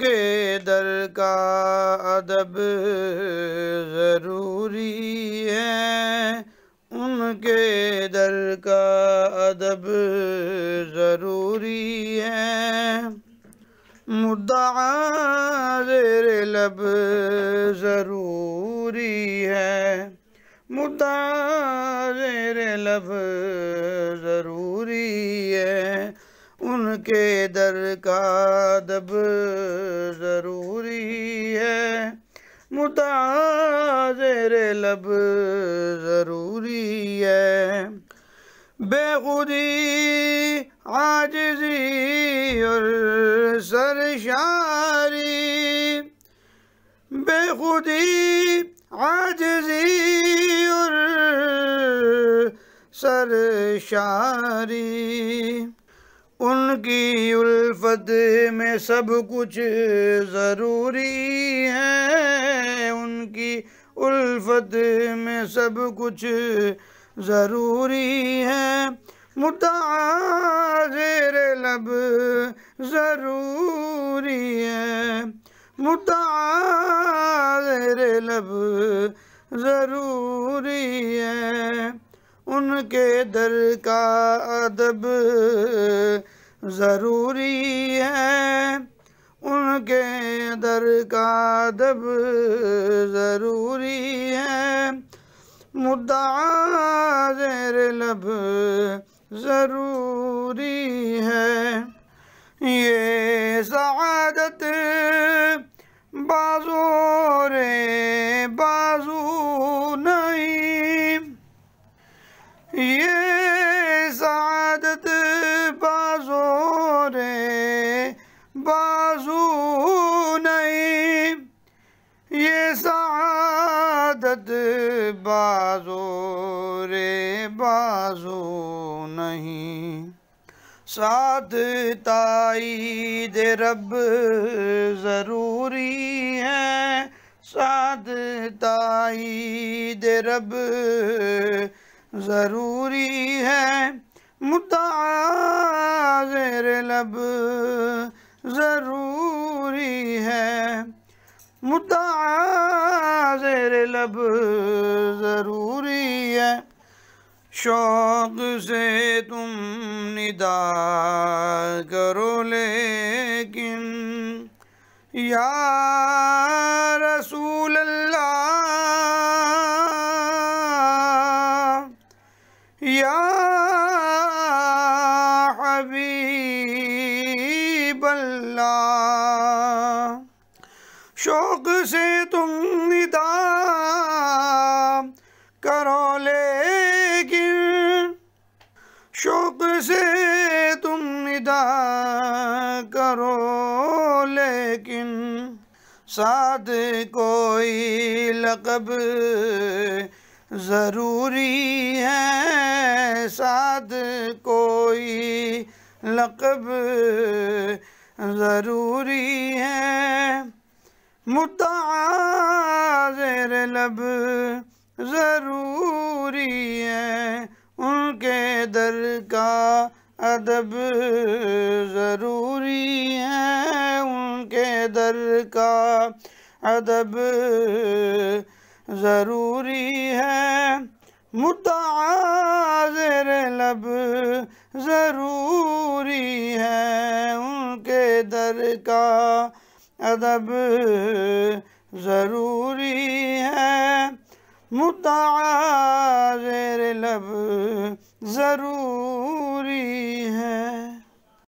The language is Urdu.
کے در کا ادب ضروری ہے ان کے در کا ادب ضروری ہے مدعا زیر لب ضروری ہے مدعا زیر لب ضروری ہے کے در کا دب ضروری ہے مدر لب ضروری ہے بے خودی عاجزی اور سرشاری بے خودی عاجزی اور سرشاری ان کی الفت میں سب کچھ ضروری ہے ان کی الفت میں سب کچھ ضروری ہے متعذر لب ضروری ہے متعذر لب ضروری ہے ان کے در کا ادب ضروری ہے ان کے در کا ادب ضروری ہے مدعا زیر لب ضروری ہے یہ سعادت بازور بازو رے بازو نہیں ساتھ تائید رب ضروری ہے ساتھ تائید رب ضروری ہے مدرے لب ضروری ہے مدعا میرے لب ضروری ہے شوق سے تم ندا کرو لیکن یا رسول اللہ یا شوق سے تم ندا کرو لے لیکن شوق سے تم ندا کرو لیکن ساتھ کوئی لقب ضروری ہے ساتھ کوئی لقب ضروری ہے زیر لب ضروری ہے ان کے در کا ادب ضروری ہے ان کے در کا ادب ضروری ہے مدعا زیر لب ضروری ہے ان کے در کا ادب ضروری ہے مدعا زیر لب ضروری ہے